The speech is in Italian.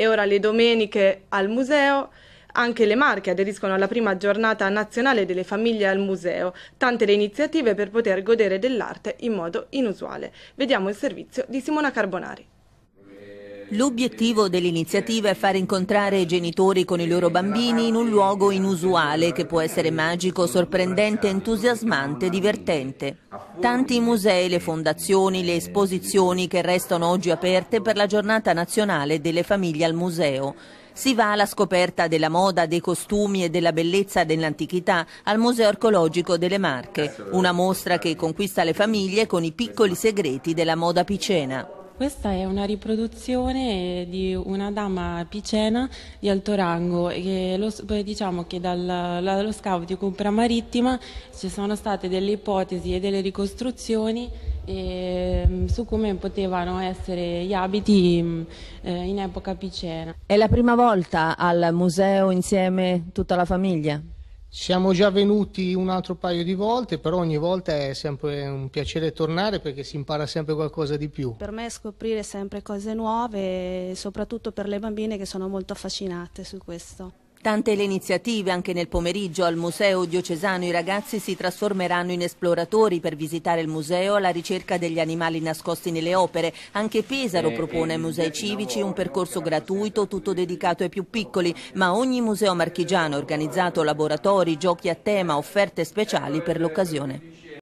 e ora le domeniche al museo. Anche le Marche aderiscono alla prima giornata nazionale delle famiglie al museo, tante le iniziative per poter godere dell'arte in modo inusuale. Vediamo il servizio di Simona Carbonari. L'obiettivo dell'iniziativa è far incontrare i genitori con i loro bambini in un luogo inusuale che può essere magico, sorprendente, entusiasmante, divertente. Tanti musei, le fondazioni, le esposizioni che restano oggi aperte per la giornata nazionale delle famiglie al museo. Si va alla scoperta della moda, dei costumi e della bellezza dell'antichità al Museo Archeologico delle Marche, una mostra che conquista le famiglie con i piccoli segreti della moda picena. Questa è una riproduzione di una dama picena di alto rango. Che lo, diciamo che dallo scavo di Compra Marittima ci sono state delle ipotesi e delle ricostruzioni e, ehm, su come potevano essere gli abiti mm, eh, in epoca picena. È la prima volta al museo insieme tutta la famiglia? Siamo già venuti un altro paio di volte, però ogni volta è sempre un piacere tornare perché si impara sempre qualcosa di più. Per me scoprire sempre cose nuove, soprattutto per le bambine che sono molto affascinate su questo. Tante le iniziative anche nel pomeriggio al Museo Diocesano i ragazzi si trasformeranno in esploratori per visitare il museo alla ricerca degli animali nascosti nelle opere. Anche Pesaro eh, propone ai musei civici un eh, percorso gratuito tutto dedicato ai più piccoli, ma ogni museo marchigiano ha organizzato laboratori, giochi a tema, offerte speciali per l'occasione.